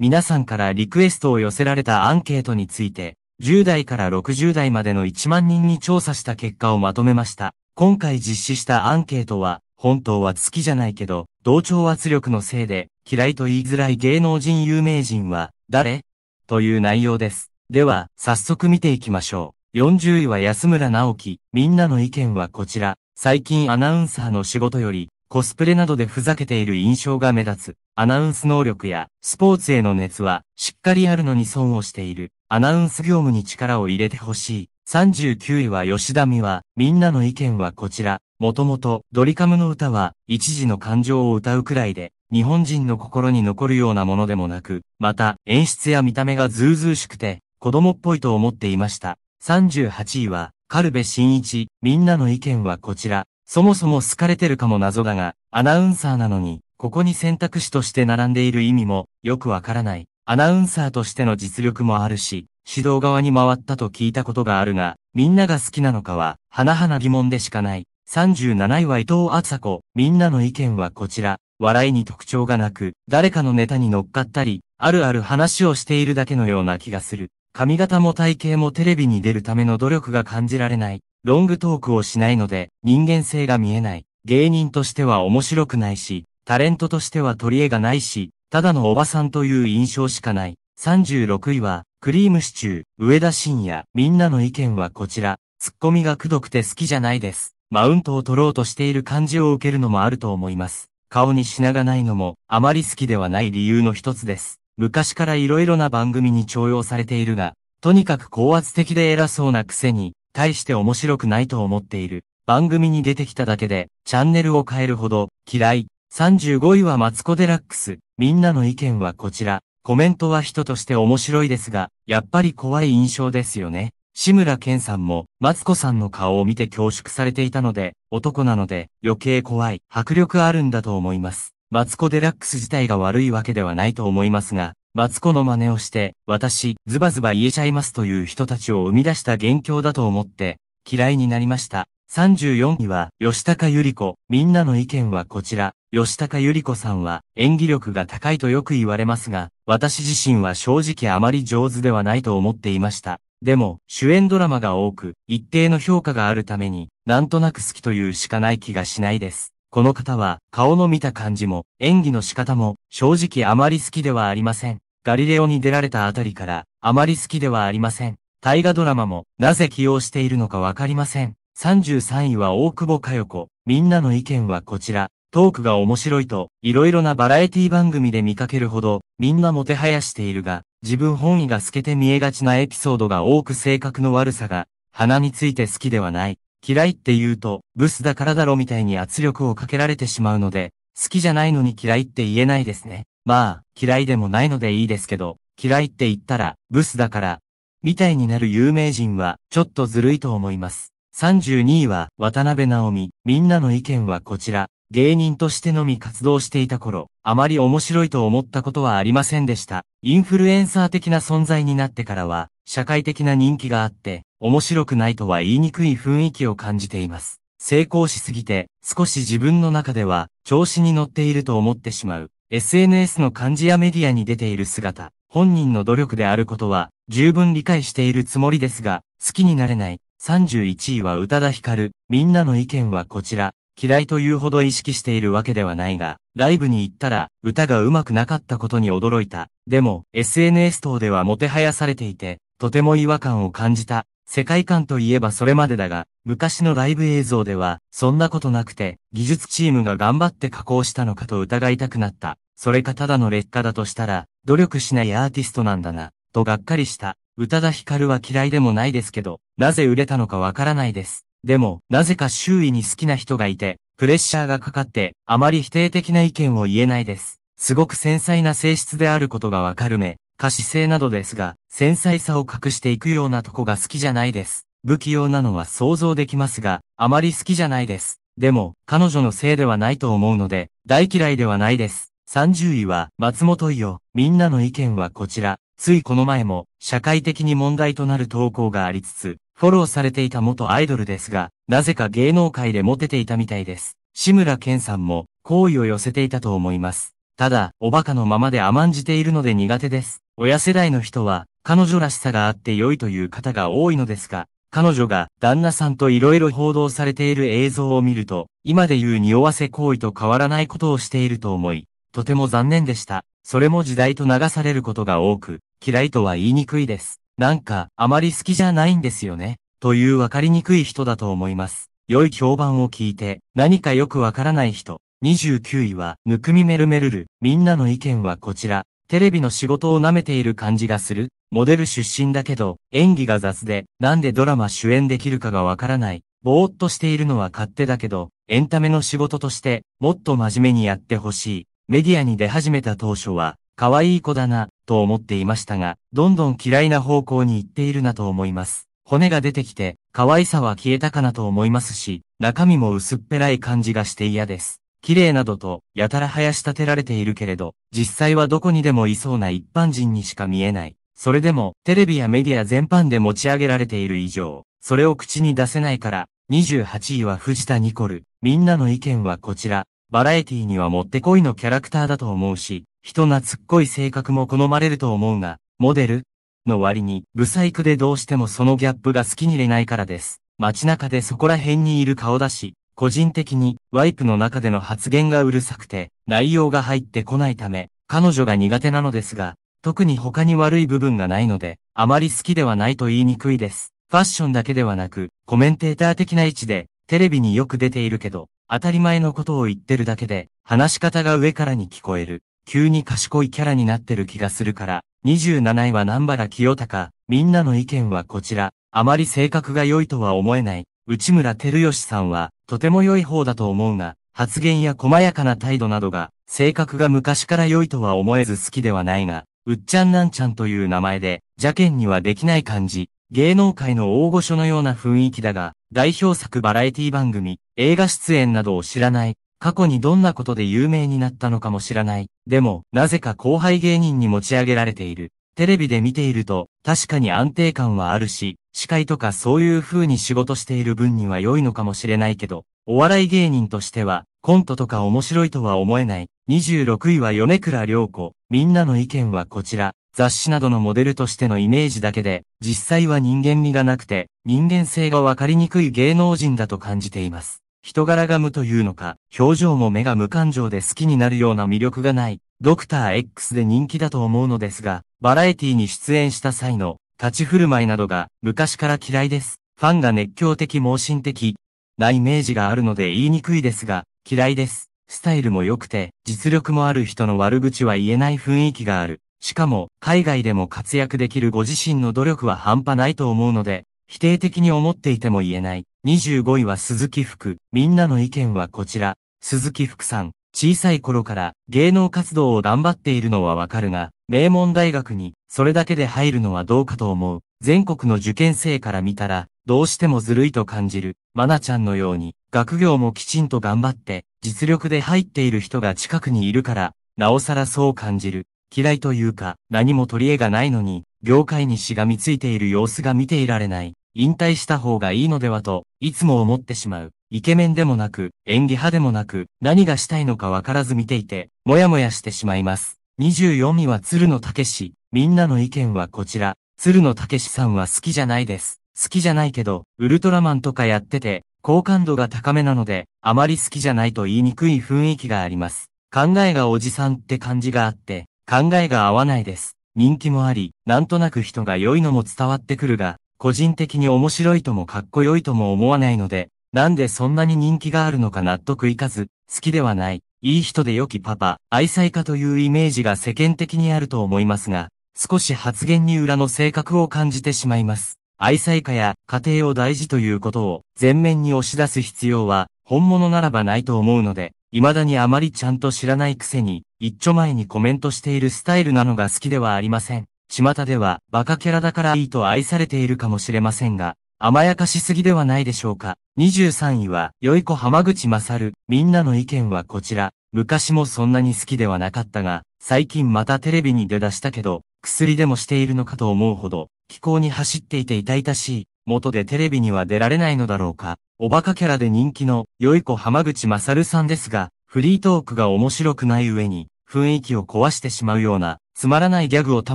皆さんからリクエストを寄せられたアンケートについて、10代から60代までの1万人に調査した結果をまとめました。今回実施したアンケートは、本当は好きじゃないけど、同調圧力のせいで、嫌いと言いづらい芸能人有名人は誰、という内容です。では、早速見ていきましょう。40位は安村直樹。みんなの意見はこちら。最近アナウンサーの仕事より、コスプレなどでふざけている印象が目立つ。アナウンス能力やスポーツへの熱はしっかりあるのに損をしている。アナウンス業務に力を入れてほしい。39位は吉田美和、みんなの意見はこちら。もともとドリカムの歌は一時の感情を歌うくらいで、日本人の心に残るようなものでもなく、また演出や見た目がズうずうしくて、子供っぽいと思っていました。38位は、カルベ新一、みんなの意見はこちら。そもそも好かれてるかも謎だが、アナウンサーなのに、ここに選択肢として並んでいる意味も、よくわからない。アナウンサーとしての実力もあるし、指導側に回ったと聞いたことがあるが、みんなが好きなのかは、はな疑問でしかない。37位は伊藤厚子、みんなの意見はこちら。笑いに特徴がなく、誰かのネタに乗っかったり、あるある話をしているだけのような気がする。髪型も体型もテレビに出るための努力が感じられない。ロングトークをしないので、人間性が見えない。芸人としては面白くないし、タレントとしては取り柄がないし、ただのおばさんという印象しかない。36位は、クリームシチュー、上田晋也、みんなの意見はこちら。ツッコミがくどくて好きじゃないです。マウントを取ろうとしている感じを受けるのもあると思います。顔に品がないのも、あまり好きではない理由の一つです。昔から色々な番組に重用されているが、とにかく高圧的で偉そうなくせに、大して面白くないと思っている。番組に出てきただけで、チャンネルを変えるほど、嫌い。35位はマツコデラックス。みんなの意見はこちら。コメントは人として面白いですが、やっぱり怖い印象ですよね。志村けんさんも、マツコさんの顔を見て恐縮されていたので、男なので、余計怖い、迫力あるんだと思います。マツコデラックス自体が悪いわけではないと思いますが、マツコの真似をして、私、ズバズバ言えちゃいますという人たちを生み出した元凶だと思って、嫌いになりました。34位は、吉高由里子。みんなの意見はこちら。吉高由里子さんは、演技力が高いとよく言われますが、私自身は正直あまり上手ではないと思っていました。でも、主演ドラマが多く、一定の評価があるために、なんとなく好きというしかない気がしないです。この方は顔の見た感じも演技の仕方も正直あまり好きではありません。ガリレオに出られたあたりからあまり好きではありません。大河ドラマもなぜ起用しているのかわかりません。33位は大久保佳代子。みんなの意見はこちら。トークが面白いと、いろいろなバラエティ番組で見かけるほど、みんなもてはやしているが、自分本位が透けて見えがちなエピソードが多く性格の悪さが、鼻について好きではない。嫌いって言うと、ブスだからだろみたいに圧力をかけられてしまうので、好きじゃないのに嫌いって言えないですね。まあ、嫌いでもないのでいいですけど、嫌いって言ったら、ブスだから、みたいになる有名人は、ちょっとずるいと思います。32位は、渡辺直美、みんなの意見はこちら。芸人としてのみ活動していた頃、あまり面白いと思ったことはありませんでした。インフルエンサー的な存在になってからは、社会的な人気があって、面白くないとは言いにくい雰囲気を感じています。成功しすぎて、少し自分の中では、調子に乗っていると思ってしまう。SNS の漢字やメディアに出ている姿、本人の努力であることは、十分理解しているつもりですが、好きになれない。31位は宇多田ヒカル。みんなの意見はこちら。嫌いというほど意識しているわけではないが、ライブに行ったら、歌が上手くなかったことに驚いた。でも、SNS 等ではもてはやされていて、とても違和感を感じた。世界観といえばそれまでだが、昔のライブ映像では、そんなことなくて、技術チームが頑張って加工したのかと疑いたくなった。それかただの劣化だとしたら、努力しないアーティストなんだな、とがっかりした。宇多田ヒカルは嫌いでもないですけど、なぜ売れたのかわからないです。でも、なぜか周囲に好きな人がいて、プレッシャーがかかって、あまり否定的な意見を言えないです。すごく繊細な性質であることがわかる目、可視性などですが、繊細さを隠していくようなとこが好きじゃないです。不器用なのは想像できますが、あまり好きじゃないです。でも、彼女のせいではないと思うので、大嫌いではないです。30位は、松本伊代、みんなの意見はこちら。ついこの前も、社会的に問題となる投稿がありつつ、フォローされていた元アイドルですが、なぜか芸能界でモテていたみたいです。志村けんさんも、好意を寄せていたと思います。ただ、おバカのままで甘んじているので苦手です。親世代の人は、彼女らしさがあって良いという方が多いのですが、彼女が旦那さんといろいろ報道されている映像を見ると、今で言う匂わせ行為と変わらないことをしていると思い、とても残念でした。それも時代と流されることが多く、嫌いとは言いにくいです。なんか、あまり好きじゃないんですよね。というわかりにくい人だと思います。良い評判を聞いて、何かよくわからない人。29位は、ぬくみメルメルル。みんなの意見はこちら。テレビの仕事を舐めている感じがする。モデル出身だけど、演技が雑で、なんでドラマ主演できるかがわからない。ぼーっとしているのは勝手だけど、エンタメの仕事として、もっと真面目にやってほしい。メディアに出始めた当初は、可愛い子だな、と思っていましたが、どんどん嫌いな方向に行っているなと思います。骨が出てきて、可愛さは消えたかなと思いますし、中身も薄っぺらい感じがして嫌です。綺麗などと、やたら生やし立てられているけれど、実際はどこにでもいそうな一般人にしか見えない。それでも、テレビやメディア全般で持ち上げられている以上、それを口に出せないから、28位は藤田ニコル。みんなの意見はこちら。バラエティにはもってこいのキャラクターだと思うし、人懐っこい性格も好まれると思うが、モデルの割に、ブサイクでどうしてもそのギャップが好きに入れないからです。街中でそこら辺にいる顔だし、個人的に、ワイプの中での発言がうるさくて、内容が入ってこないため、彼女が苦手なのですが、特に他に悪い部分がないので、あまり好きではないと言いにくいです。ファッションだけではなく、コメンテーター的な位置で、テレビによく出ているけど、当たり前のことを言ってるだけで、話し方が上からに聞こえる。急に賢いキャラになってる気がするから、27位は南原清隆、みんなの意見はこちら、あまり性格が良いとは思えない、内村照義さんは、とても良い方だと思うが、発言や細やかな態度などが、性格が昔から良いとは思えず好きではないが、うっちゃんなんちゃんという名前で、邪険にはできない感じ、芸能界の大御所のような雰囲気だが、代表作バラエティ番組、映画出演などを知らない、過去にどんなことで有名になったのかも知らない。でも、なぜか後輩芸人に持ち上げられている。テレビで見ていると、確かに安定感はあるし、司会とかそういう風に仕事している分には良いのかもしれないけど、お笑い芸人としては、コントとか面白いとは思えない。26位は米倉涼子。みんなの意見はこちら。雑誌などのモデルとしてのイメージだけで、実際は人間味がなくて、人間性がわかりにくい芸能人だと感じています。人柄が無というのか、表情も目が無感情で好きになるような魅力がない、ドクター X で人気だと思うのですが、バラエティに出演した際の立ち振る舞いなどが昔から嫌いです。ファンが熱狂的盲信的なイメージがあるので言いにくいですが、嫌いです。スタイルも良くて、実力もある人の悪口は言えない雰囲気がある。しかも、海外でも活躍できるご自身の努力は半端ないと思うので、否定的に思っていても言えない。25位は鈴木福。みんなの意見はこちら。鈴木福さん。小さい頃から芸能活動を頑張っているのはわかるが、名門大学にそれだけで入るのはどうかと思う。全国の受験生から見たら、どうしてもずるいと感じる。まなちゃんのように、学業もきちんと頑張って、実力で入っている人が近くにいるから、なおさらそう感じる。嫌いというか、何も取り柄がないのに、業界にしがみついている様子が見ていられない。引退した方がいいのではと、いつも思ってしまう。イケメンでもなく、演技派でもなく、何がしたいのかわからず見ていて、もやもやしてしまいます。24位は鶴野武史。みんなの意見はこちら。鶴野武史さんは好きじゃないです。好きじゃないけど、ウルトラマンとかやってて、好感度が高めなので、あまり好きじゃないと言いにくい雰囲気があります。考えがおじさんって感じがあって、考えが合わないです。人気もあり、なんとなく人が良いのも伝わってくるが、個人的に面白いともかっこよいとも思わないので、なんでそんなに人気があるのか納得いかず、好きではない、いい人で良きパパ、愛妻家というイメージが世間的にあると思いますが、少し発言に裏の性格を感じてしまいます。愛妻家や家庭を大事ということを前面に押し出す必要は本物ならばないと思うので、未だにあまりちゃんと知らないくせに、一丁前にコメントしているスタイルなのが好きではありません。巷ではバカキャラだからいいと愛されているかもしれませんが、甘やかしすぎではないでしょうか。23位は、良い子浜口勝。みんなの意見はこちら。昔もそんなに好きではなかったが、最近またテレビに出だしたけど、薬でもしているのかと思うほど、気候に走っていて痛々しい。元でテレビには出られないのだろうか。おバカキャラで人気の、良い子浜口勝さんですが、フリートークが面白くない上に、雰囲気を壊してしまうような、つまらないギャグをた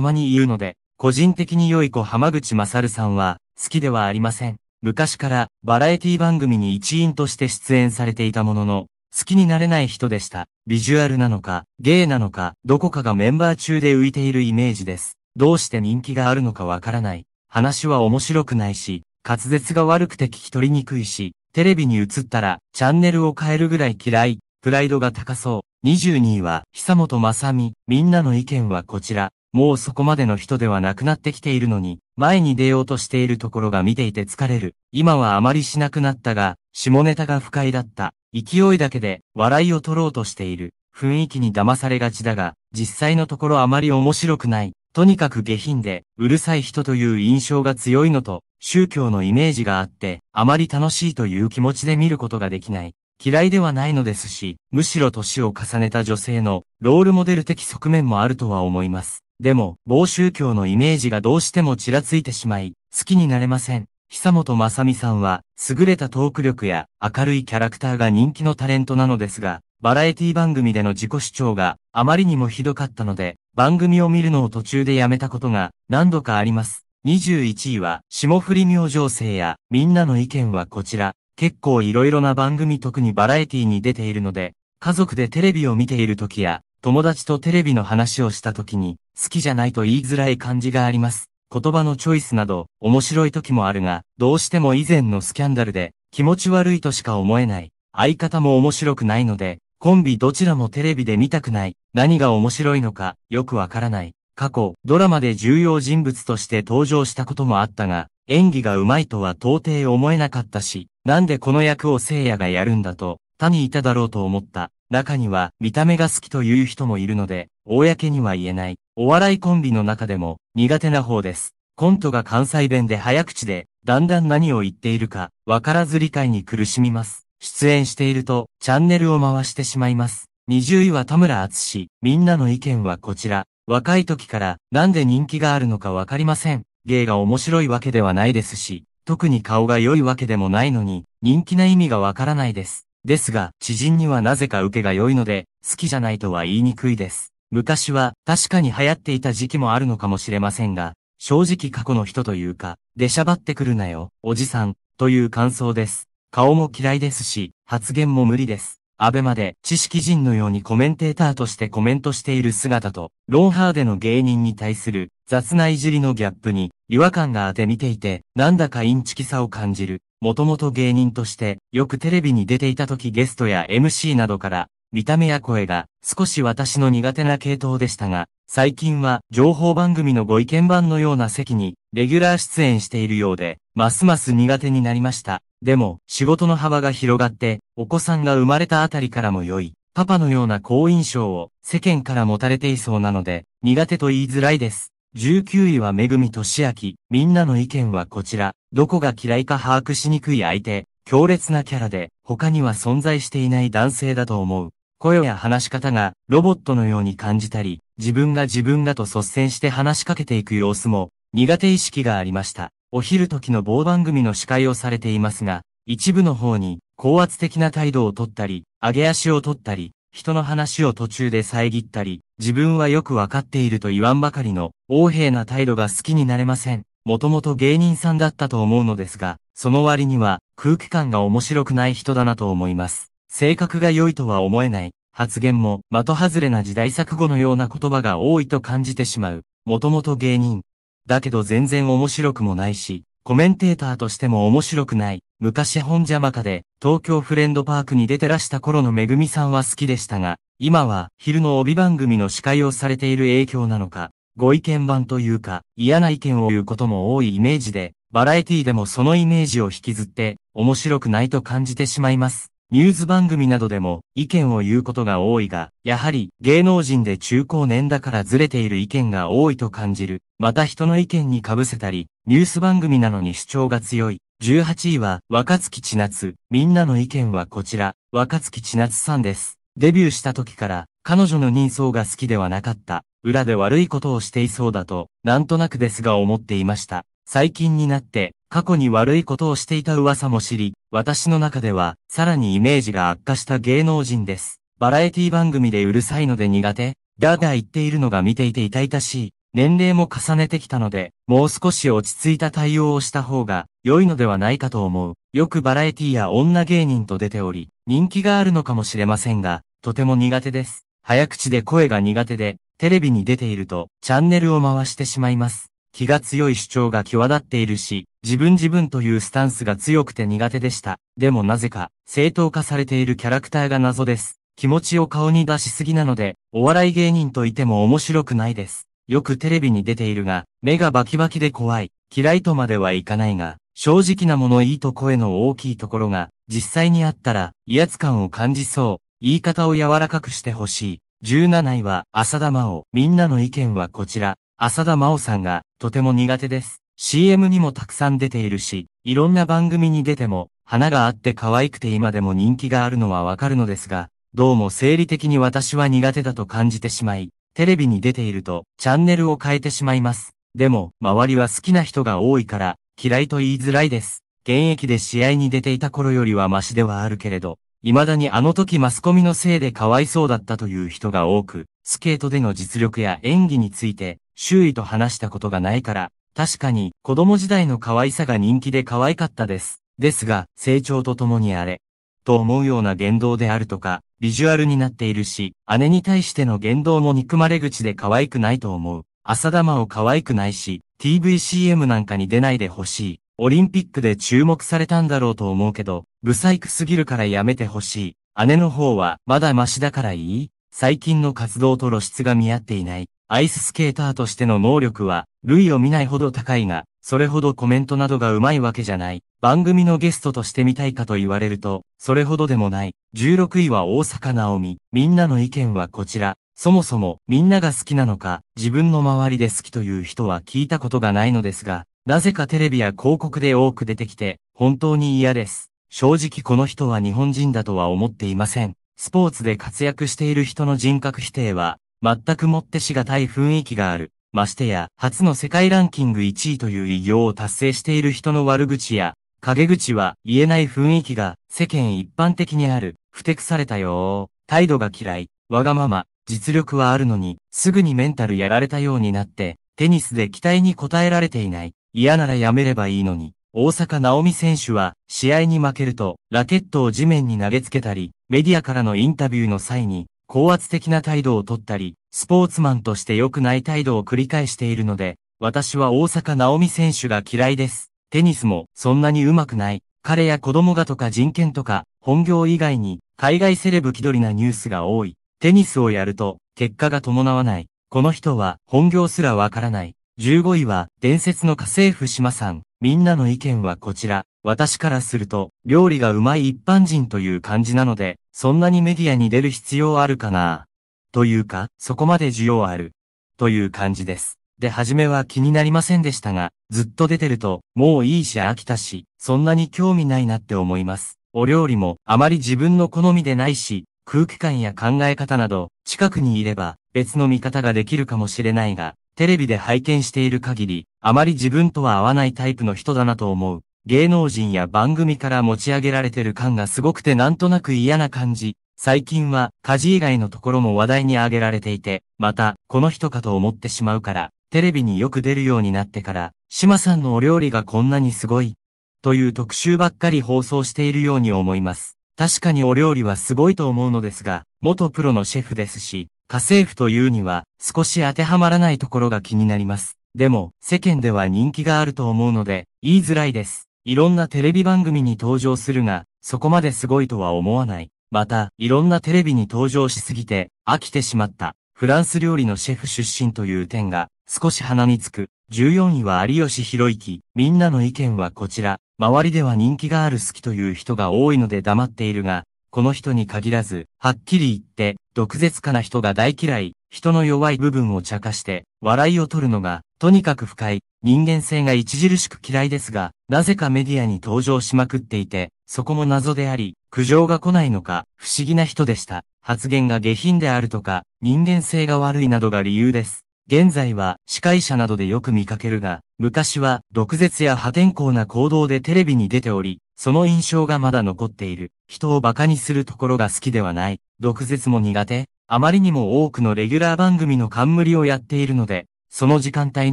まに言うので、個人的に良い子浜口勝さんは、好きではありません。昔から、バラエティ番組に一員として出演されていたものの、好きになれない人でした。ビジュアルなのか、ゲイなのか、どこかがメンバー中で浮いているイメージです。どうして人気があるのかわからない。話は面白くないし、滑舌が悪くて聞き取りにくいし、テレビに映ったらチャンネルを変えるぐらい嫌い。プライドが高そう。22位は、久本雅美。みんなの意見はこちら。もうそこまでの人ではなくなってきているのに、前に出ようとしているところが見ていて疲れる。今はあまりしなくなったが、下ネタが不快だった。勢いだけで、笑いを取ろうとしている。雰囲気に騙されがちだが、実際のところあまり面白くない。とにかく下品で、うるさい人という印象が強いのと、宗教のイメージがあって、あまり楽しいという気持ちで見ることができない。嫌いではないのですし、むしろ年を重ねた女性のロールモデル的側面もあるとは思います。でも、某宗教のイメージがどうしてもちらついてしまい、好きになれません。久本雅美さんは、優れたトーク力や明るいキャラクターが人気のタレントなのですが、バラエティ番組での自己主張があまりにもひどかったので、番組を見るのを途中でやめたことが何度かあります。21位は、霜降り明星星や、みんなの意見はこちら。結構いろいろな番組特にバラエティに出ているので、家族でテレビを見ている時や、友達とテレビの話をした時に、好きじゃないと言いづらい感じがあります。言葉のチョイスなど、面白い時もあるが、どうしても以前のスキャンダルで、気持ち悪いとしか思えない。相方も面白くないので、コンビどちらもテレビで見たくない。何が面白いのか、よくわからない。過去、ドラマで重要人物として登場したこともあったが、演技が上手いとは到底思えなかったし、なんでこの役を聖夜がやるんだと、他にいただろうと思った。中には見た目が好きという人もいるので、公には言えない。お笑いコンビの中でも苦手な方です。コントが関西弁で早口で、だんだん何を言っているか、わからず理解に苦しみます。出演していると、チャンネルを回してしまいます。20位は田村厚氏。みんなの意見はこちら。若い時から、なんで人気があるのかわかりません。芸が面白いわけではないですし、特に顔が良いわけでもないのに、人気な意味がわからないです。ですが、知人にはなぜか受けが良いので、好きじゃないとは言いにくいです。昔は、確かに流行っていた時期もあるのかもしれませんが、正直過去の人というか、出しゃばってくるなよ、おじさん、という感想です。顔も嫌いですし、発言も無理です。アベまで知識人のようにコメンテーターとしてコメントしている姿と、ロンハーでの芸人に対する雑ないじりのギャップに違和感があって見ていて、なんだかインチキさを感じる。もともと芸人として、よくテレビに出ていた時ゲストや MC などから、見た目や声が少し私の苦手な系統でしたが、最近は情報番組のご意見版のような席にレギュラー出演しているようで、ますます苦手になりました。でも、仕事の幅が広がって、お子さんが生まれたあたりからも良い、パパのような好印象を世間から持たれていそうなので、苦手と言いづらいです。19位はめぐみとしあき、みんなの意見はこちら、どこが嫌いか把握しにくい相手、強烈なキャラで、他には存在していない男性だと思う。声や話し方が、ロボットのように感じたり、自分が自分だと率先して話しかけていく様子も、苦手意識がありました。お昼時の某番組の司会をされていますが、一部の方に、高圧的な態度をとったり、上げ足を取ったり、人の話を途中で遮ったり、自分はよくわかっていると言わんばかりの、横柄な態度が好きになれません。もともと芸人さんだったと思うのですが、その割には空気感が面白くない人だなと思います。性格が良いとは思えない。発言も的外れな時代錯誤のような言葉が多いと感じてしまう。もともと芸人。だけど全然面白くもないし、コメンテーターとしても面白くない。昔本邪魔家で、東京フレンドパークに出てらした頃のめぐみさんは好きでしたが、今は昼の帯番組の司会をされている影響なのか、ご意見番というか、嫌な意見を言うことも多いイメージで、バラエティでもそのイメージを引きずって、面白くないと感じてしまいます。ニュース番組などでも意見を言うことが多いが、やはり芸能人で中高年だからずれている意見が多いと感じる。また人の意見に被せたり、ニュース番組なのに主張が強い。18位は若月千夏。みんなの意見はこちら、若月千夏さんです。デビューした時から彼女の人相が好きではなかった。裏で悪いことをしていそうだと、なんとなくですが思っていました。最近になって、過去に悪いことをしていた噂も知り、私の中では、さらにイメージが悪化した芸能人です。バラエティ番組でうるさいので苦手、ガーガー言っているのが見ていて痛々しい。年齢も重ねてきたので、もう少し落ち着いた対応をした方が良いのではないかと思う。よくバラエティや女芸人と出ており、人気があるのかもしれませんが、とても苦手です。早口で声が苦手で、テレビに出ていると、チャンネルを回してしまいます。気が強い主張が際立っているし、自分自分というスタンスが強くて苦手でした。でもなぜか、正当化されているキャラクターが謎です。気持ちを顔に出しすぎなので、お笑い芸人といても面白くないです。よくテレビに出ているが、目がバキバキで怖い。嫌いとまではいかないが、正直なものいいと声の大きいところが、実際にあったら、威圧感を感じそう。言い方を柔らかくしてほしい。17位は、浅田真央。みんなの意見はこちら。浅田真央さんが、とても苦手です。CM にもたくさん出ているし、いろんな番組に出ても、花があって可愛くて今でも人気があるのはわかるのですが、どうも生理的に私は苦手だと感じてしまい、テレビに出ていると、チャンネルを変えてしまいます。でも、周りは好きな人が多いから、嫌いと言いづらいです。現役で試合に出ていた頃よりはマシではあるけれど、未だにあの時マスコミのせいでかわいそうだったという人が多く、スケートでの実力や演技について、周囲と話したことがないから、確かに子供時代の可愛さが人気で可愛かったです。ですが、成長とともにあれ、と思うような言動であるとか、ビジュアルになっているし、姉に対しての言動も憎まれ口で可愛くないと思う。浅玉を可愛くないし、TVCM なんかに出ないでほしい。オリンピックで注目されたんだろうと思うけど、不細工すぎるからやめてほしい。姉の方は、まだマシだからいい最近の活動と露出が見合っていない。アイススケーターとしての能力は、類を見ないほど高いが、それほどコメントなどが上手いわけじゃない。番組のゲストとしてみたいかと言われると、それほどでもない。16位は大阪直美。みんなの意見はこちら。そもそも、みんなが好きなのか、自分の周りで好きという人は聞いたことがないのですが、なぜかテレビや広告で多く出てきて、本当に嫌です。正直この人は日本人だとは思っていません。スポーツで活躍している人の人格否定は、全くもってしがたい雰囲気がある。ましてや、初の世界ランキング1位という偉業を達成している人の悪口や、陰口は言えない雰囲気が世間一般的にある。ふてくされたよ態度が嫌い。わがまま。実力はあるのに、すぐにメンタルやられたようになって、テニスで期待に応えられていない。嫌ならやめればいいのに。大阪直美選手は、試合に負けると、ラケットを地面に投げつけたり、メディアからのインタビューの際に、高圧的な態度をとったり、スポーツマンとして良くない態度を繰り返しているので、私は大阪直美選手が嫌いです。テニスもそんなに上手くない。彼や子供がとか人権とか、本業以外に、海外セレブ気取りなニュースが多い。テニスをやると、結果が伴わない。この人は、本業すらわからない。15位は、伝説の家政婦島さん。みんなの意見はこちら。私からすると、料理がうまい一般人という感じなので、そんなにメディアに出る必要あるかなというか、そこまで需要ある。という感じです。で、初めは気になりませんでしたが、ずっと出てると、もういいし飽きたし、そんなに興味ないなって思います。お料理もあまり自分の好みでないし、空気感や考え方など、近くにいれば別の見方ができるかもしれないが、テレビで拝見している限り、あまり自分とは合わないタイプの人だなと思う。芸能人や番組から持ち上げられてる感がすごくてなんとなく嫌な感じ。最近は、家事以外のところも話題に挙げられていて、また、この人かと思ってしまうから、テレビによく出るようになってから、島さんのお料理がこんなにすごい、という特集ばっかり放送しているように思います。確かにお料理はすごいと思うのですが、元プロのシェフですし、家政婦というには少し当てはまらないところが気になります。でも、世間では人気があると思うので、言いづらいです。いろんなテレビ番組に登場するが、そこまですごいとは思わない。また、いろんなテレビに登場しすぎて、飽きてしまった。フランス料理のシェフ出身という点が、少し鼻につく。14位は有吉弘之。みんなの意見はこちら。周りでは人気がある好きという人が多いので黙っているが、この人に限らず、はっきり言って、毒舌かな人が大嫌い、人の弱い部分を茶化して、笑いを取るのが、とにかく深い、人間性が著しく嫌いですが、なぜかメディアに登場しまくっていて、そこも謎であり、苦情が来ないのか、不思議な人でした。発言が下品であるとか、人間性が悪いなどが理由です。現在は司会者などでよく見かけるが、昔は毒舌や破天荒な行動でテレビに出ており、その印象がまだ残っている。人を馬鹿にするところが好きではない。毒舌も苦手。あまりにも多くのレギュラー番組の冠をやっているので、その時間帯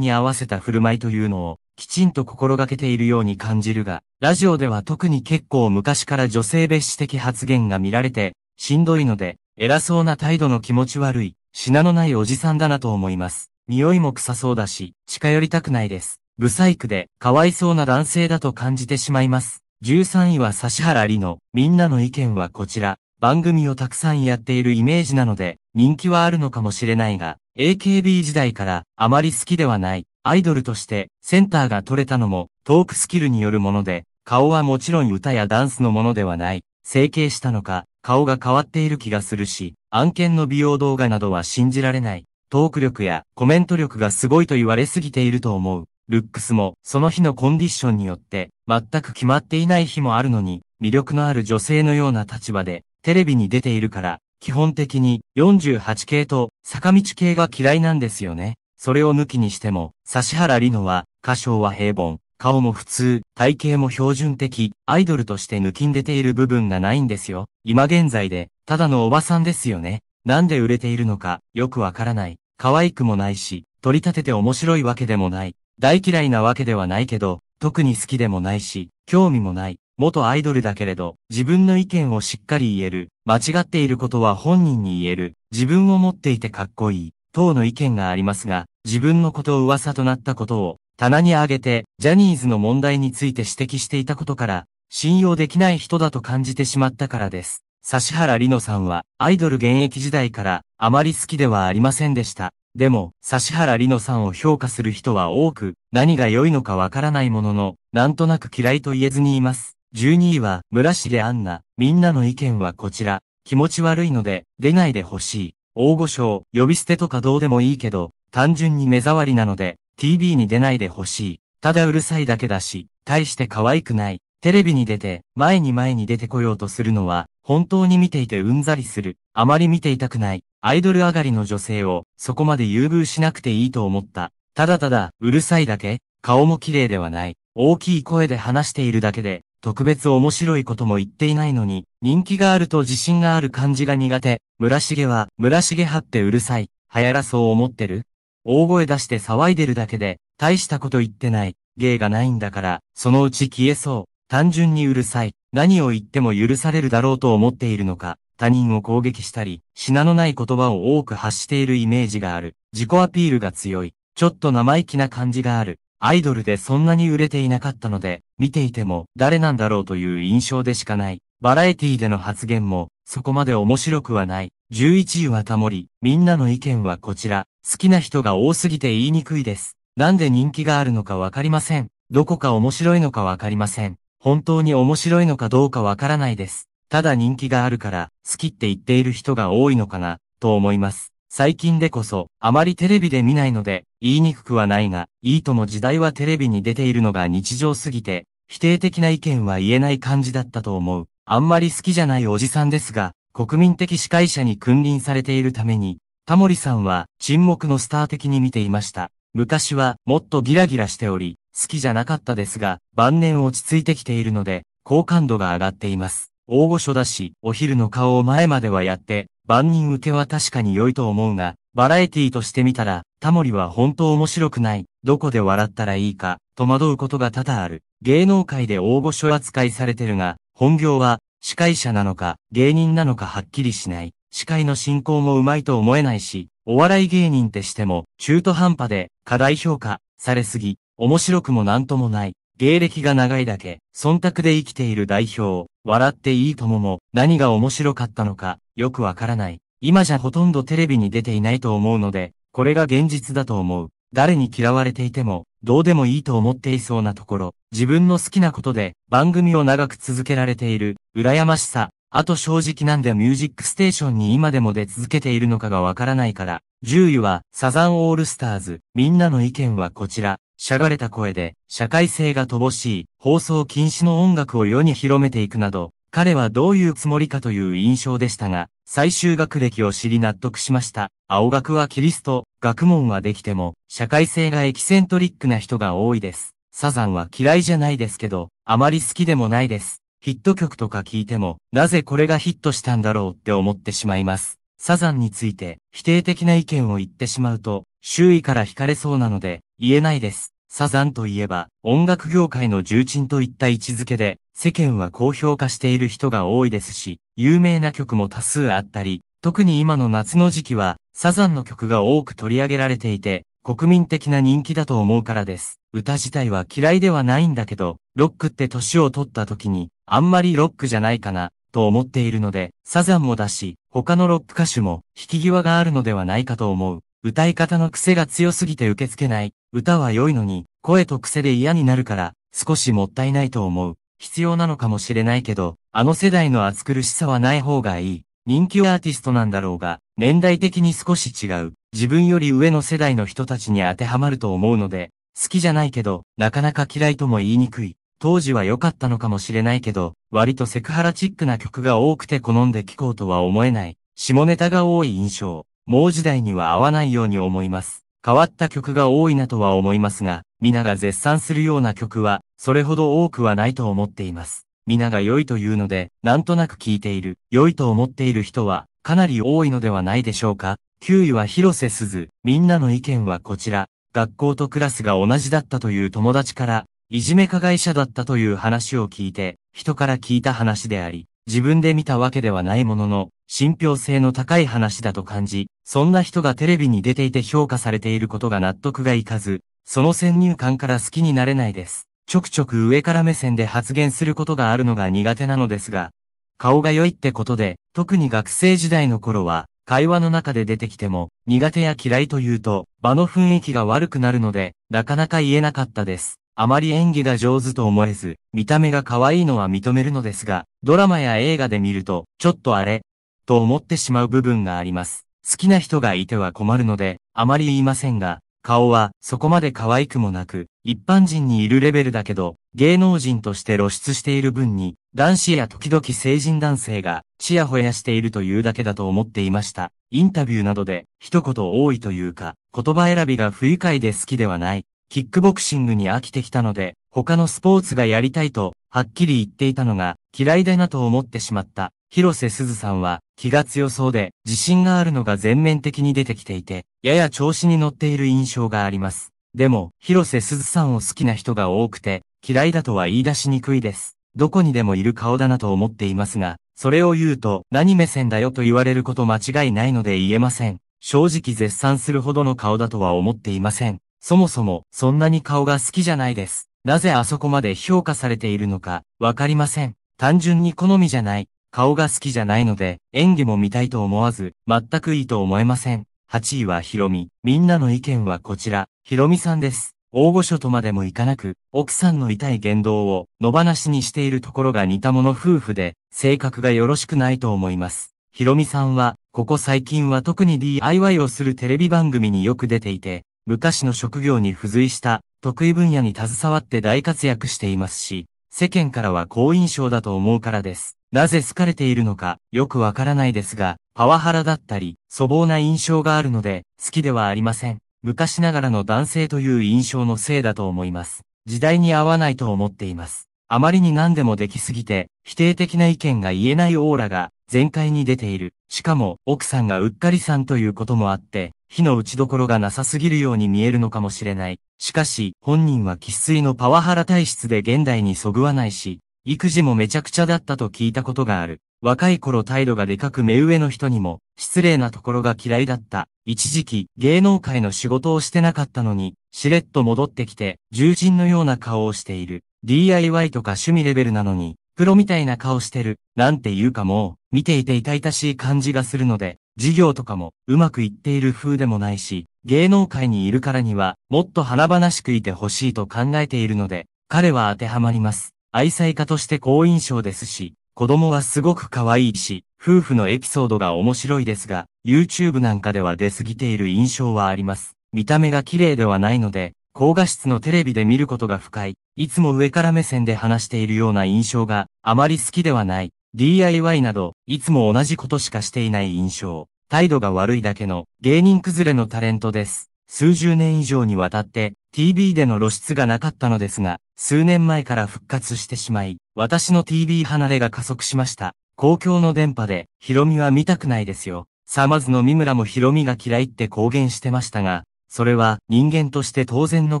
に合わせた振る舞いというのを、きちんと心がけているように感じるが、ラジオでは特に結構昔から女性蔑視的発言が見られて、しんどいので、偉そうな態度の気持ち悪い、品のないおじさんだなと思います。匂いも臭そうだし、近寄りたくないです。ブサイクで、かわいそうな男性だと感じてしまいます。13位は指原里の、みんなの意見はこちら。番組をたくさんやっているイメージなので、人気はあるのかもしれないが、AKB 時代からあまり好きではない。アイドルとしてセンターが取れたのもトークスキルによるもので、顔はもちろん歌やダンスのものではない。整形したのか、顔が変わっている気がするし、案件の美容動画などは信じられない。トーク力やコメント力がすごいと言われすぎていると思う。ルックスもその日のコンディションによって全く決まっていない日もあるのに、魅力のある女性のような立場でテレビに出ているから、基本的に48系と坂道系が嫌いなんですよね。それを抜きにしても、指原里乃は、歌唱は平凡。顔も普通、体型も標準的、アイドルとして抜きんでている部分がないんですよ。今現在で、ただのおばさんですよね。なんで売れているのか、よくわからない。可愛くもないし、取り立てて面白いわけでもない。大嫌いなわけではないけど、特に好きでもないし、興味もない。元アイドルだけれど、自分の意見をしっかり言える。間違っていることは本人に言える。自分を持っていてかっこいい。等の意見がありますが、自分のことを噂となったことを、棚に上げてジャニーズの問題について指摘していたことから、信用できない人だと感じてしまったからです。指原里乃さんはアイドル現役時代からあまり好きではありませんでした。でも、指原里乃さんを評価する人は多く、何が良いのかわからないものの、なんとなく嫌いと言えずにいます。12位は、村重アンナ、みんなの意見はこちら。気持ち悪いので、出ないでほしい。大御所、呼び捨てとかどうでもいいけど、単純に目障りなので、TV に出ないでほしい。ただうるさいだけだし、大して可愛くない。テレビに出て、前に前に出てこようとするのは、本当に見ていてうんざりする。あまり見ていたくない。アイドル上がりの女性を、そこまで優遇しなくていいと思った。ただただ、うるさいだけ、顔も綺麗ではない。大きい声で話しているだけで、特別面白いことも言っていないのに、人気があると自信がある感じが苦手。村重は、村重派ってうるさい。流行らそう思ってる大声出して騒いでるだけで、大したこと言ってない、芸がないんだから、そのうち消えそう、単純にうるさい、何を言っても許されるだろうと思っているのか、他人を攻撃したり、品のない言葉を多く発しているイメージがある、自己アピールが強い、ちょっと生意気な感じがある、アイドルでそんなに売れていなかったので、見ていても誰なんだろうという印象でしかない。バラエティでの発言もそこまで面白くはない。11位はタモリ、みんなの意見はこちら。好きな人が多すぎて言いにくいです。なんで人気があるのかわかりません。どこか面白いのかわかりません。本当に面白いのかどうかわからないです。ただ人気があるから、好きって言っている人が多いのかな、と思います。最近でこそ、あまりテレビで見ないので、言いにくくはないが、いいとも時代はテレビに出ているのが日常すぎて、否定的な意見は言えない感じだったと思う。あんまり好きじゃないおじさんですが、国民的司会者に君臨されているために、タモリさんは沈黙のスター的に見ていました。昔はもっとギラギラしており、好きじゃなかったですが、晩年落ち着いてきているので、好感度が上がっています。大御所だし、お昼の顔を前まではやって、万人受けは確かに良いと思うが、バラエティとしてみたら、タモリは本当面白くない、どこで笑ったらいいか、戸惑うことが多々ある。芸能界で大御所扱いされてるが、本業は司会者なのか、芸人なのかはっきりしない。司会の進行もうまいと思えないし、お笑い芸人ってしても、中途半端で、過大評価、されすぎ、面白くもなんともない。芸歴が長いだけ、忖度で生きている代表、笑っていいともも、何が面白かったのか、よくわからない。今じゃほとんどテレビに出ていないと思うので、これが現実だと思う。誰に嫌われていても、どうでもいいと思っていそうなところ、自分の好きなことで番組を長く続けられている、羨ましさ、あと正直なんでミュージックステーションに今でも出続けているのかがわからないから、10位はサザンオールスターズ、みんなの意見はこちら、しゃがれた声で、社会性が乏しい、放送禁止の音楽を世に広めていくなど、彼はどういうつもりかという印象でしたが、最終学歴を知り納得しました。青学はキリスト、学問はできても、社会性がエキセントリックな人が多いです。サザンは嫌いじゃないですけど、あまり好きでもないです。ヒット曲とか聞いても、なぜこれがヒットしたんだろうって思ってしまいます。サザンについて、否定的な意見を言ってしまうと、周囲から惹かれそうなので、言えないです。サザンといえば、音楽業界の重鎮といった位置づけで、世間は高評価している人が多いですし、有名な曲も多数あったり、特に今の夏の時期は、サザンの曲が多く取り上げられていて、国民的な人気だと思うからです。歌自体は嫌いではないんだけど、ロックって年を取った時に、あんまりロックじゃないかな、と思っているので、サザンもだし、他のロック歌手も、引き際があるのではないかと思う。歌い方の癖が強すぎて受け付けない。歌は良いのに、声と癖で嫌になるから、少しもったいないと思う。必要なのかもしれないけど、あの世代の暑苦しさはない方がいい。人気アーティストなんだろうが、年代的に少し違う。自分より上の世代の人たちに当てはまると思うので、好きじゃないけど、なかなか嫌いとも言いにくい。当時は良かったのかもしれないけど、割とセクハラチックな曲が多くて好んで聴こうとは思えない。下ネタが多い印象。もう時代には合わないように思います。変わった曲が多いなとは思いますが、皆が絶賛するような曲は、それほど多くはないと思っています。皆が良いというので、なんとなく聴いている、良いと思っている人は、かなり多いのではないでしょうか。9位は広瀬すず、みんなの意見はこちら。学校とクラスが同じだったという友達から、いじめ加害者だったという話を聞いて、人から聞いた話であり、自分で見たわけではないものの、信憑性の高い話だと感じ、そんな人がテレビに出ていて評価されていることが納得がいかず、その先入観から好きになれないです。ちょくちょく上から目線で発言することがあるのが苦手なのですが、顔が良いってことで、特に学生時代の頃は、会話の中で出てきても、苦手や嫌いというと、場の雰囲気が悪くなるので、なかなか言えなかったです。あまり演技が上手と思えず、見た目が可愛いのは認めるのですが、ドラマや映画で見ると、ちょっとあれ、と思ってしまう部分があります。好きな人がいては困るので、あまり言いませんが、顔はそこまで可愛くもなく、一般人にいるレベルだけど、芸能人として露出している分に、男子や時々成人男性が、チヤホヤしているというだけだと思っていました。インタビューなどで、一言多いというか、言葉選びが不愉快で好きではない。キックボクシングに飽きてきたので、他のスポーツがやりたいと、はっきり言っていたのが、嫌いだなと思ってしまった。広瀬すずさんは気が強そうで自信があるのが全面的に出てきていて、やや調子に乗っている印象があります。でも、広瀬すずさんを好きな人が多くて、嫌いだとは言い出しにくいです。どこにでもいる顔だなと思っていますが、それを言うと何目線だよと言われること間違いないので言えません。正直絶賛するほどの顔だとは思っていません。そもそも、そんなに顔が好きじゃないです。なぜあそこまで評価されているのか、わかりません。単純に好みじゃない。顔が好きじゃないので、演技も見たいと思わず、全くいいと思えません。8位はヒロミ。みんなの意見はこちら、ヒロミさんです。大御所とまでもいかなく、奥さんの痛い言動を野放しにしているところが似た者夫婦で、性格がよろしくないと思います。ヒロミさんは、ここ最近は特に DIY をするテレビ番組によく出ていて、昔の職業に付随した得意分野に携わって大活躍していますし、世間からは好印象だと思うからです。なぜ好かれているのかよくわからないですが、パワハラだったり、粗暴な印象があるので、好きではありません。昔ながらの男性という印象のせいだと思います。時代に合わないと思っています。あまりに何でもできすぎて、否定的な意見が言えないオーラが全開に出ている。しかも、奥さんがうっかりさんということもあって、火の打ちどころがなさすぎるように見えるのかもしれない。しかし、本人は喫水のパワハラ体質で現代にそぐわないし、育児もめちゃくちゃだったと聞いたことがある。若い頃態度がでかく目上の人にも、失礼なところが嫌いだった。一時期、芸能界の仕事をしてなかったのに、しれっと戻ってきて、重鎮のような顔をしている。DIY とか趣味レベルなのに、プロみたいな顔してる。なんていうかもう、見ていて痛々しい感じがするので、事業とかも、うまくいっている風でもないし、芸能界にいるからには、もっと華々しくいてほしいと考えているので、彼は当てはまります。愛妻家として好印象ですし、子供はすごく可愛いし、夫婦のエピソードが面白いですが、YouTube なんかでは出過ぎている印象はあります。見た目が綺麗ではないので、高画質のテレビで見ることが深い、いつも上から目線で話しているような印象があまり好きではない。DIY など、いつも同じことしかしていない印象。態度が悪いだけの芸人崩れのタレントです。数十年以上にわたって TV での露出がなかったのですが、数年前から復活してしまい、私の TV 離れが加速しました。公共の電波で、ヒロミは見たくないですよ。さマまずの三村もヒロミが嫌いって公言してましたが、それは人間として当然の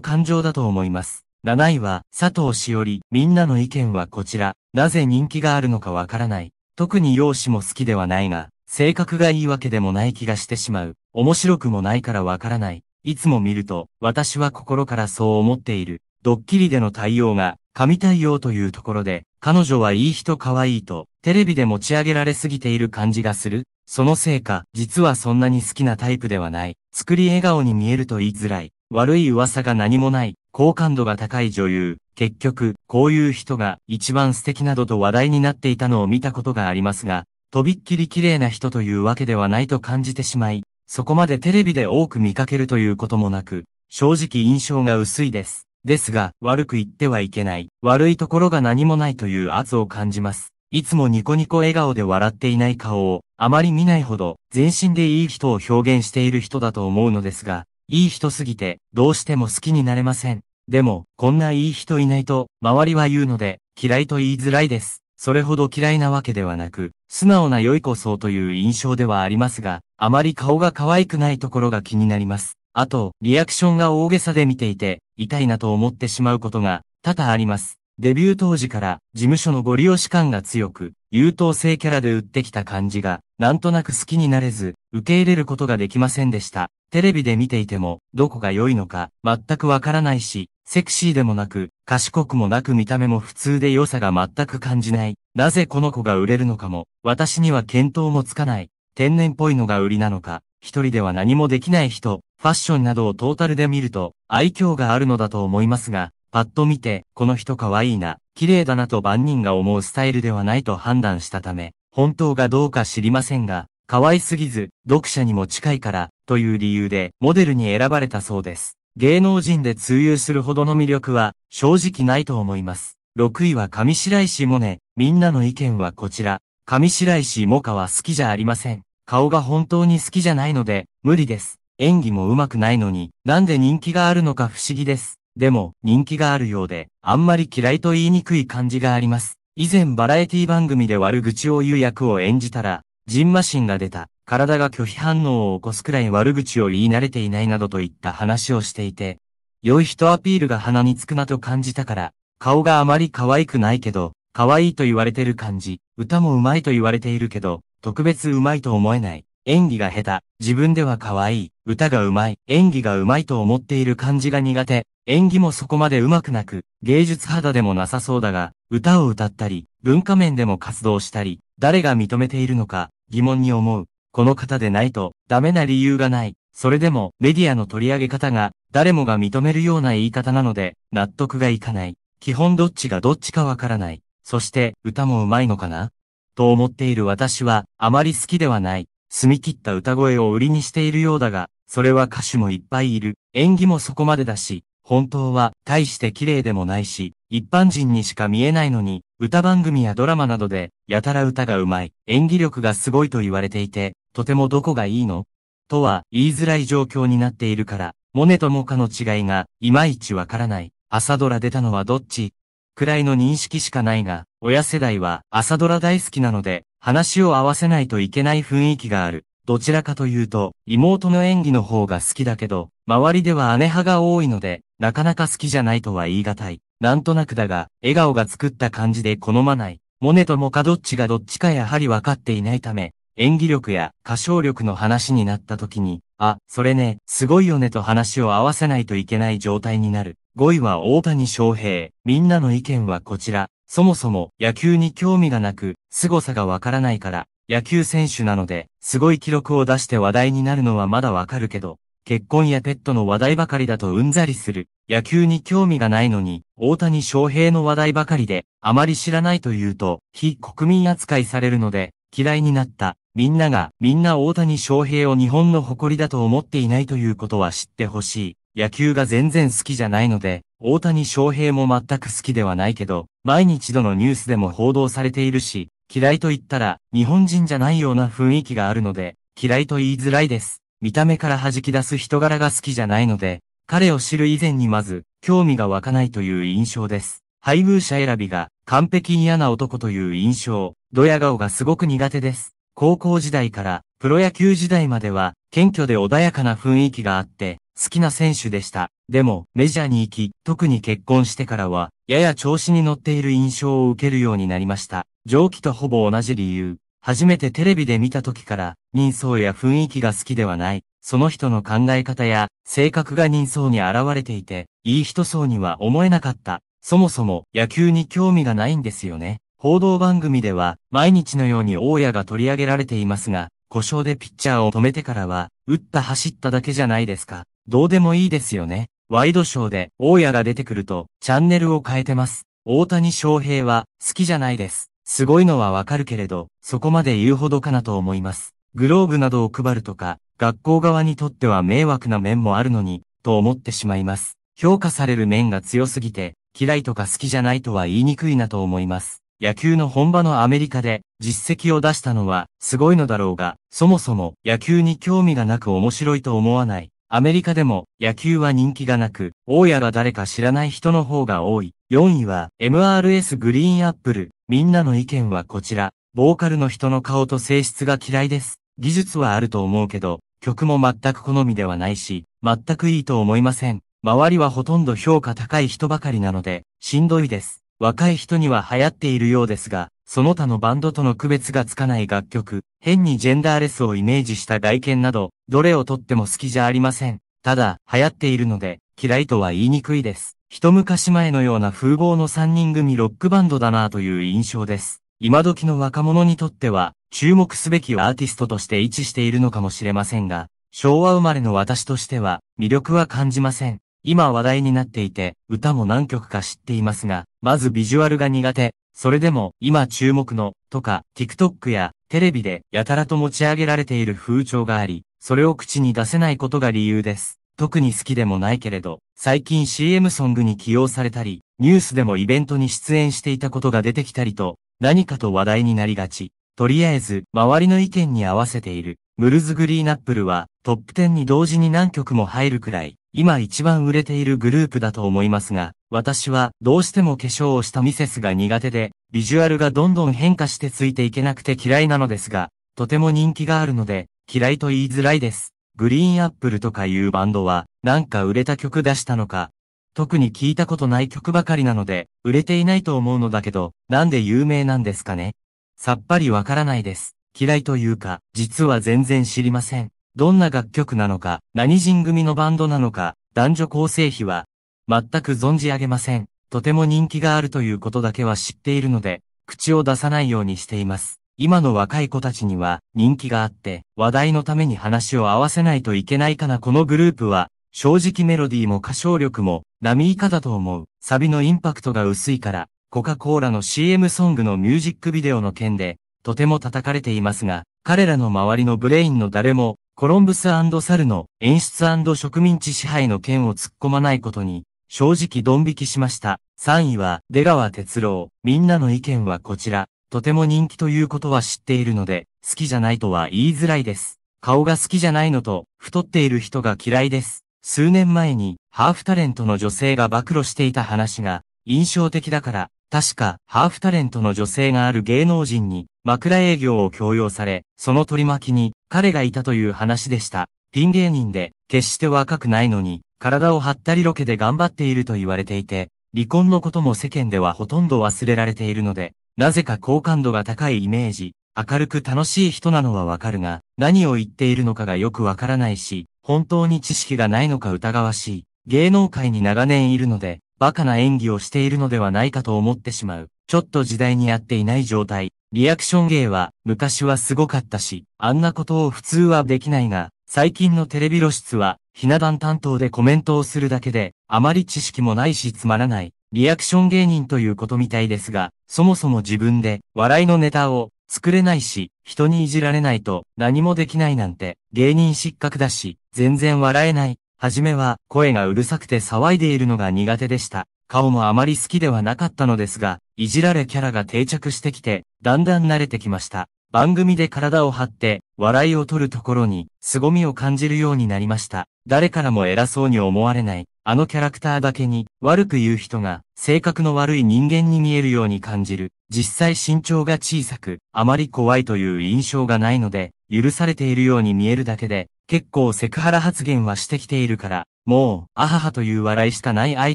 感情だと思います。7位は、佐藤しおり、みんなの意見はこちら。なぜ人気があるのかわからない。特に容姿も好きではないが、性格がいいわけでもない気がしてしまう。面白くもないからわからない。いつも見ると、私は心からそう思っている。ドッキリでの対応が、神対応というところで、彼女はいい人可愛いと、テレビで持ち上げられすぎている感じがする。そのせいか、実はそんなに好きなタイプではない。作り笑顔に見えると言いづらい。悪い噂が何もない。好感度が高い女優。結局、こういう人が一番素敵などと話題になっていたのを見たことがありますが、とびっきり綺麗な人というわけではないと感じてしまい、そこまでテレビで多く見かけるということもなく、正直印象が薄いです。ですが、悪く言ってはいけない。悪いところが何もないという圧を感じます。いつもニコニコ笑顔で笑っていない顔を、あまり見ないほど、全身でいい人を表現している人だと思うのですが、いい人すぎて、どうしても好きになれません。でも、こんないい人いないと、周りは言うので、嫌いと言いづらいです。それほど嫌いなわけではなく、素直な良い子そうという印象ではありますが、あまり顔が可愛くないところが気になります。あと、リアクションが大げさで見ていて、痛いなと思ってしまうことが多々あります。デビュー当時から事務所のご利用士感が強く、優等生キャラで売ってきた感じが、なんとなく好きになれず、受け入れることができませんでした。テレビで見ていても、どこが良いのか、全くわからないし、セクシーでもなく、賢くもなく見た目も普通で良さが全く感じない。なぜこの子が売れるのかも、私には見当もつかない。天然っぽいのが売りなのか、一人では何もできない人、ファッションなどをトータルで見ると、愛嬌があるのだと思いますが、パッと見て、この人可愛いな、綺麗だなと万人が思うスタイルではないと判断したため、本当がどうか知りませんが、可愛すぎず、読者にも近いから、という理由で、モデルに選ばれたそうです。芸能人で通用するほどの魅力は正直ないと思います。6位は上白石萌音。みんなの意見はこちら。上白石萌歌は好きじゃありません。顔が本当に好きじゃないので、無理です。演技も上手くないのに、なんで人気があるのか不思議です。でも、人気があるようで、あんまり嫌いと言いにくい感じがあります。以前バラエティ番組で悪口を言う役を演じたら、ジンマシンが出た。体が拒否反応を起こすくらい悪口を言い慣れていないなどといった話をしていて、良い人アピールが鼻につくなと感じたから、顔があまり可愛くないけど、可愛いと言われてる感じ、歌も上手いと言われているけど、特別上手いと思えない。演技が下手、自分では可愛い、歌が上手い、演技が上手いと思っている感じが苦手、演技もそこまで上手くなく、芸術肌でもなさそうだが、歌を歌ったり、文化面でも活動したり、誰が認めているのか、疑問に思う。この方でないとダメな理由がない。それでもメディアの取り上げ方が誰もが認めるような言い方なので納得がいかない。基本どっちがどっちかわからない。そして歌もうまいのかなと思っている私はあまり好きではない。澄み切った歌声を売りにしているようだが、それは歌手もいっぱいいる。演技もそこまでだし、本当は大して綺麗でもないし、一般人にしか見えないのに、歌番組やドラマなどで、やたら歌がうまい、演技力がすごいと言われていて、とてもどこがいいのとは言いづらい状況になっているから、モネとモカの違いがいまいちわからない。朝ドラ出たのはどっちくらいの認識しかないが、親世代は朝ドラ大好きなので、話を合わせないといけない雰囲気がある。どちらかというと、妹の演技の方が好きだけど、周りでは姉派が多いので、なかなか好きじゃないとは言い難い。なんとなくだが、笑顔が作った感じで好まない。モネとモカどっちがどっちかやはりわかっていないため、演技力や歌唱力の話になった時に、あ、それね、すごいよねと話を合わせないといけない状態になる。5位は大谷翔平。みんなの意見はこちら。そもそも野球に興味がなく、凄さがわからないから、野球選手なので、すごい記録を出して話題になるのはまだわかるけど、結婚やペットの話題ばかりだとうんざりする。野球に興味がないのに、大谷翔平の話題ばかりで、あまり知らないというと、非国民扱いされるので、嫌いになった。みんなが、みんな大谷翔平を日本の誇りだと思っていないということは知ってほしい。野球が全然好きじゃないので、大谷翔平も全く好きではないけど、毎日どのニュースでも報道されているし、嫌いと言ったら、日本人じゃないような雰囲気があるので、嫌いと言いづらいです。見た目から弾き出す人柄が好きじゃないので、彼を知る以前にまず、興味が湧かないという印象です。配偶者選びが、完璧に嫌な男という印象、ドヤ顔がすごく苦手です。高校時代からプロ野球時代までは謙虚で穏やかな雰囲気があって、好きな選手でした。でも、メジャーに行き、特に結婚してからは、やや調子に乗っている印象を受けるようになりました。上記とほぼ同じ理由。初めてテレビで見た時から、人相や雰囲気が好きではない。その人の考え方や、性格が人相に現れていて、いい人そうには思えなかった。そもそも野球に興味がないんですよね。報道番組では、毎日のように大家が取り上げられていますが、故障でピッチャーを止めてからは、打った走っただけじゃないですか。どうでもいいですよね。ワイドショーで、大家が出てくると、チャンネルを変えてます。大谷翔平は、好きじゃないです。すごいのはわかるけれど、そこまで言うほどかなと思います。グローブなどを配るとか、学校側にとっては迷惑な面もあるのに、と思ってしまいます。評価される面が強すぎて、嫌いとか好きじゃないとは言いにくいなと思います。野球の本場のアメリカで実績を出したのはすごいのだろうが、そもそも野球に興味がなく面白いと思わない。アメリカでも野球は人気がなく、大家が誰か知らない人の方が多い。4位は MRS グリーンアップル。みんなの意見はこちら。ボーカルの人の顔と性質が嫌いです。技術はあると思うけど、曲も全く好みではないし、全くいいと思いません。周りはほとんど評価高い人ばかりなので、しんどいです。若い人には流行っているようですが、その他のバンドとの区別がつかない楽曲、変にジェンダーレスをイメージした外見など、どれをとっても好きじゃありません。ただ、流行っているので、嫌いとは言いにくいです。一昔前のような風貌の3人組ロックバンドだなという印象です。今時の若者にとっては、注目すべきアーティストとして位置しているのかもしれませんが、昭和生まれの私としては、魅力は感じません。今話題になっていて、歌も何曲か知っていますが、まずビジュアルが苦手。それでも、今注目の、とか、TikTok や、テレビで、やたらと持ち上げられている風潮があり、それを口に出せないことが理由です。特に好きでもないけれど、最近 CM ソングに起用されたり、ニュースでもイベントに出演していたことが出てきたりと、何かと話題になりがち。とりあえず、周りの意見に合わせている。ムルズグリーナップルは、トップ10に同時に何曲も入るくらい、今一番売れているグループだと思いますが、私はどうしても化粧をしたミセスが苦手で、ビジュアルがどんどん変化してついていけなくて嫌いなのですが、とても人気があるので、嫌いと言いづらいです。グリーンアップルとかいうバンドは、なんか売れた曲出したのか、特に聞いたことない曲ばかりなので、売れていないと思うのだけど、なんで有名なんですかねさっぱりわからないです。嫌いというか、実は全然知りません。どんな楽曲なのか、何人組のバンドなのか、男女構成比は、全く存じ上げません。とても人気があるということだけは知っているので、口を出さないようにしています。今の若い子たちには人気があって、話題のために話を合わせないといけないかなこのグループは、正直メロディーも歌唱力も、波以下だと思う。サビのインパクトが薄いから、コカ・コーラの CM ソングのミュージックビデオの件で、とても叩かれていますが、彼らの周りのブレインの誰も、コロンブスサルの演出植民地支配の件を突っ込まないことに、正直ドン引きしました。3位は、出川哲郎。みんなの意見はこちら。とても人気ということは知っているので、好きじゃないとは言いづらいです。顔が好きじゃないのと、太っている人が嫌いです。数年前に、ハーフタレントの女性が暴露していた話が、印象的だから、確か、ハーフタレントの女性がある芸能人に、枕営業を強要され、その取り巻きに、彼がいたという話でした。ピン芸人で、決して若くないのに、体を張ったりロケで頑張っていると言われていて、離婚のことも世間ではほとんど忘れられているので、なぜか好感度が高いイメージ、明るく楽しい人なのはわかるが、何を言っているのかがよくわからないし、本当に知識がないのか疑わしい。芸能界に長年いるので、バカな演技をしているのではないかと思ってしまう。ちょっと時代に合っていない状態。リアクション芸は、昔はすごかったし、あんなことを普通はできないが、最近のテレビ露出は、ひな壇担当でコメントをするだけで、あまり知識もないしつまらない、リアクション芸人ということみたいですが、そもそも自分で、笑いのネタを、作れないし、人にいじられないと、何もできないなんて、芸人失格だし、全然笑えない。はじめは、声がうるさくて騒いでいるのが苦手でした。顔もあまり好きではなかったのですが、いじられキャラが定着してきて、だんだん慣れてきました。番組で体を張って笑いを取るところに凄みを感じるようになりました。誰からも偉そうに思われない、あのキャラクターだけに悪く言う人が性格の悪い人間に見えるように感じる。実際身長が小さく、あまり怖いという印象がないので、許されているように見えるだけで、結構セクハラ発言はしてきているから、もう、あははという笑いしかない相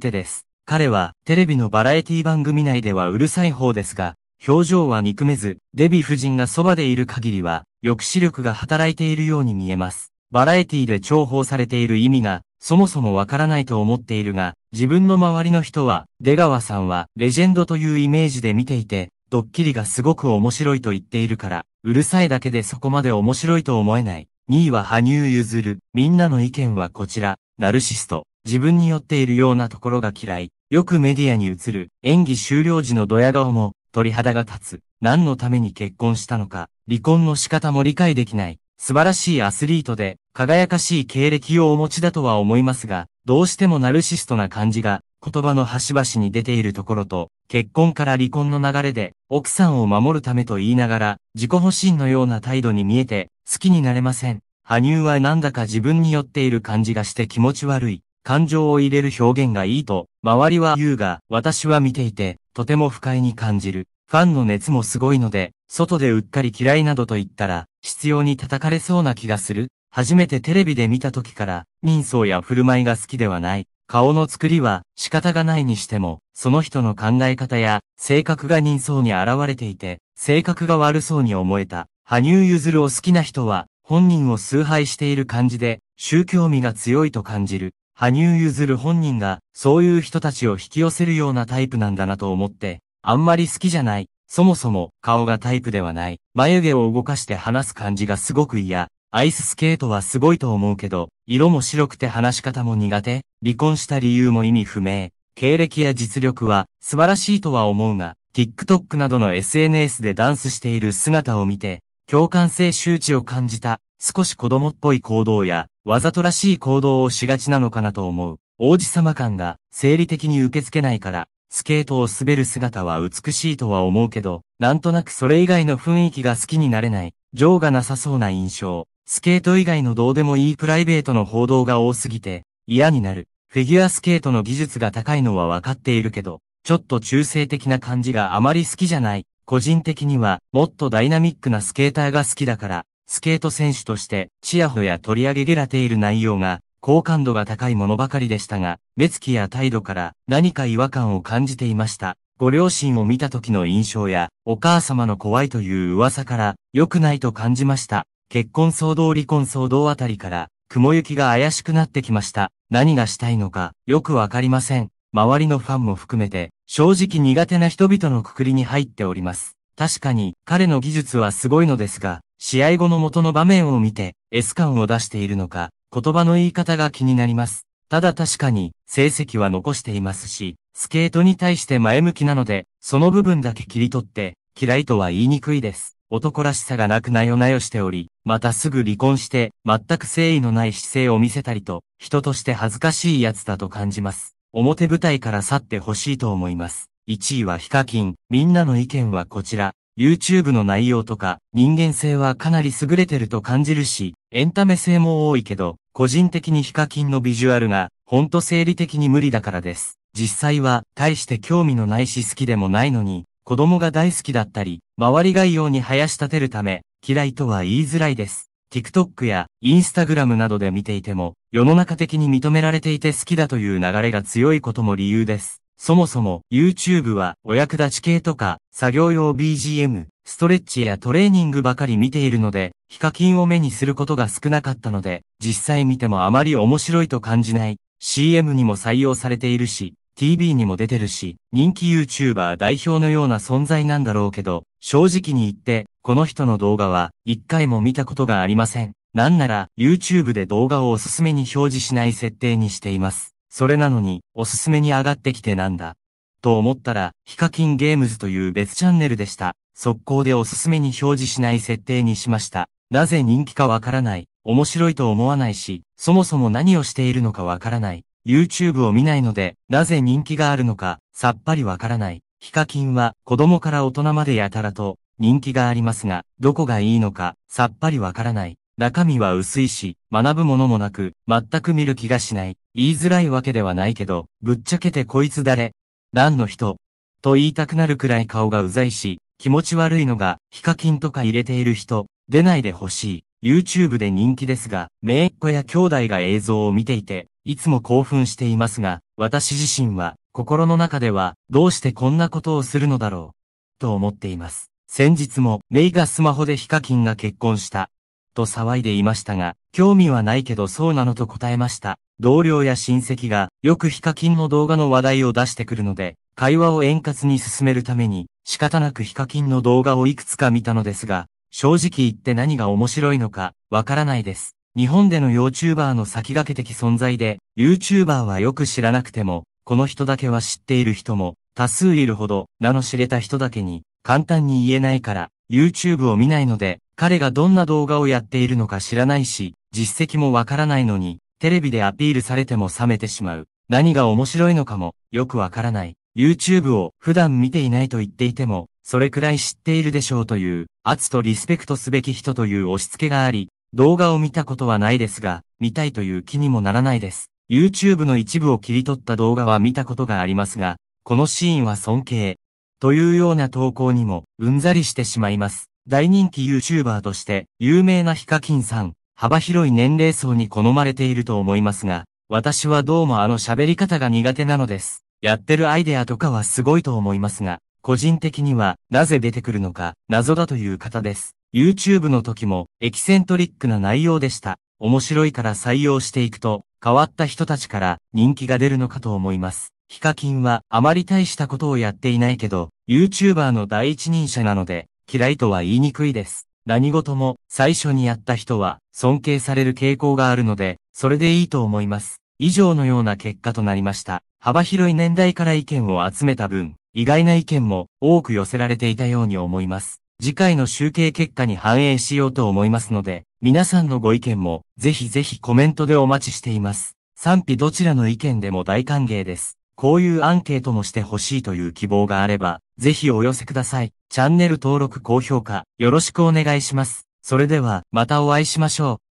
手です。彼は、テレビのバラエティ番組内ではうるさい方ですが、表情は憎めず、デヴィ夫人がそばでいる限りは、抑止力が働いているように見えます。バラエティで重宝されている意味が、そもそもわからないと思っているが、自分の周りの人は、出川さんは、レジェンドというイメージで見ていて、ドッキリがすごく面白いと言っているから、うるさいだけでそこまで面白いと思えない。2位は羽生結弦。みんなの意見はこちら。ナルシスト。自分に酔っているようなところが嫌い。よくメディアに映る。演技終了時のドヤ顔も、鳥肌が立つ。何のために結婚したのか、離婚の仕方も理解できない。素晴らしいアスリートで、輝かしい経歴をお持ちだとは思いますが、どうしてもナルシストな感じが、言葉の端々に出ているところと、結婚から離婚の流れで、奥さんを守るためと言いながら、自己保身のような態度に見えて、好きになれません。羽生はなんだか自分に寄っている感じがして気持ち悪い。感情を入れる表現がいいと、周りは言うが、私は見ていて、とても不快に感じる。ファンの熱もすごいので、外でうっかり嫌いなどと言ったら、必要に叩かれそうな気がする。初めてテレビで見た時から、人相や振る舞いが好きではない。顔の作りは仕方がないにしても、その人の考え方や性格が人相に現れていて、性格が悪そうに思えた。羽生結弦を好きな人は、本人を崇拝している感じで、宗教味が強いと感じる。羽生結弦本人が、そういう人たちを引き寄せるようなタイプなんだなと思って、あんまり好きじゃない。そもそも、顔がタイプではない。眉毛を動かして話す感じがすごく嫌。アイススケートはすごいと思うけど、色も白くて話し方も苦手。離婚した理由も意味不明。経歴や実力は、素晴らしいとは思うが、TikTok などの SNS でダンスしている姿を見て、共感性周知を感じた。少し子供っぽい行動や、わざとらしい行動をしがちなのかなと思う。王子様感が生理的に受け付けないから、スケートを滑る姿は美しいとは思うけど、なんとなくそれ以外の雰囲気が好きになれない、情がなさそうな印象。スケート以外のどうでもいいプライベートの報道が多すぎて、嫌になる。フィギュアスケートの技術が高いのはわかっているけど、ちょっと中性的な感じがあまり好きじゃない。個人的には、もっとダイナミックなスケーターが好きだから、スケート選手としてチヤホや取り上げられている内容が好感度が高いものばかりでしたが、目つきや態度から何か違和感を感じていました。ご両親を見た時の印象や、お母様の怖いという噂から、良くないと感じました。結婚騒動離婚騒動あたりから、雲行きが怪しくなってきました。何がしたいのか、よくわかりません。周りのファンも含めて、正直苦手な人々のくくりに入っております。確かに、彼の技術はすごいのですが、試合後の元の場面を見て、S 感を出しているのか、言葉の言い方が気になります。ただ確かに、成績は残していますし、スケートに対して前向きなので、その部分だけ切り取って、嫌いとは言いにくいです。男らしさがなくなよなよしており、またすぐ離婚して、全く誠意のない姿勢を見せたりと、人として恥ずかしいやつだと感じます。表舞台から去ってほしいと思います。1位はヒカキン、みんなの意見はこちら。YouTube の内容とか人間性はかなり優れてると感じるし、エンタメ性も多いけど、個人的にヒカキンのビジュアルが、ほんと生理的に無理だからです。実際は、大して興味のないし好きでもないのに、子供が大好きだったり、周りが異様に生やし立てるため、嫌いとは言いづらいです。TikTok や Instagram などで見ていても、世の中的に認められていて好きだという流れが強いことも理由です。そもそも YouTube はお役立ち系とか作業用 BGM、ストレッチやトレーニングばかり見ているので、ヒカキンを目にすることが少なかったので、実際見てもあまり面白いと感じない。CM にも採用されているし、TV にも出てるし、人気 YouTuber 代表のような存在なんだろうけど、正直に言って、この人の動画は一回も見たことがありません。なんなら、YouTube で動画をおすすめに表示しない設定にしています。それなのに、おすすめに上がってきてなんだ。と思ったら、ヒカキンゲームズという別チャンネルでした。速攻でおすすめに表示しない設定にしました。なぜ人気かわからない。面白いと思わないし、そもそも何をしているのかわからない。YouTube を見ないので、なぜ人気があるのか、さっぱりわからない。ヒカキンは、子供から大人までやたらと、人気がありますが、どこがいいのか、さっぱりわからない。中身は薄いし、学ぶものもなく、全く見る気がしない。言いづらいわけではないけど、ぶっちゃけてこいつ誰何の人と言いたくなるくらい顔がうざいし、気持ち悪いのが、ヒカキンとか入れている人、出ないでほしい。YouTube で人気ですが、めいっ子や兄弟が映像を見ていて、いつも興奮していますが、私自身は、心の中では、どうしてこんなことをするのだろう、と思っています。先日も、メイがスマホでヒカキンが結婚した、と騒いでいましたが、興味はないけどそうなのと答えました。同僚や親戚がよくヒカキンの動画の話題を出してくるので、会話を円滑に進めるために、仕方なくヒカキンの動画をいくつか見たのですが、正直言って何が面白いのか、わからないです。日本での YouTuber の先駆け的存在で、YouTuber はよく知らなくても、この人だけは知っている人も、多数いるほど、名の知れた人だけに、簡単に言えないから、YouTube を見ないので、彼がどんな動画をやっているのか知らないし、実績もわからないのに、テレビでアピールされても冷めてしまう。何が面白いのかも、よくわからない。YouTube を普段見ていないと言っていても、それくらい知っているでしょうという、圧とリスペクトすべき人という押し付けがあり、動画を見たことはないですが、見たいという気にもならないです。YouTube の一部を切り取った動画は見たことがありますが、このシーンは尊敬。というような投稿にも、うんざりしてしまいます。大人気 YouTuber として有名なヒカキンさん、幅広い年齢層に好まれていると思いますが、私はどうもあの喋り方が苦手なのです。やってるアイデアとかはすごいと思いますが、個人的にはなぜ出てくるのか謎だという方です。YouTube の時もエキセントリックな内容でした。面白いから採用していくと、変わった人たちから人気が出るのかと思います。ヒカキンはあまり大したことをやっていないけど、YouTuber の第一人者なので、嫌いとは言いにくいです。何事も最初にやった人は尊敬される傾向があるので、それでいいと思います。以上のような結果となりました。幅広い年代から意見を集めた分、意外な意見も多く寄せられていたように思います。次回の集計結果に反映しようと思いますので、皆さんのご意見もぜひぜひコメントでお待ちしています。賛否どちらの意見でも大歓迎です。こういうアンケートもしてほしいという希望があれば、ぜひお寄せください。チャンネル登録、高評価、よろしくお願いします。それでは、またお会いしましょう。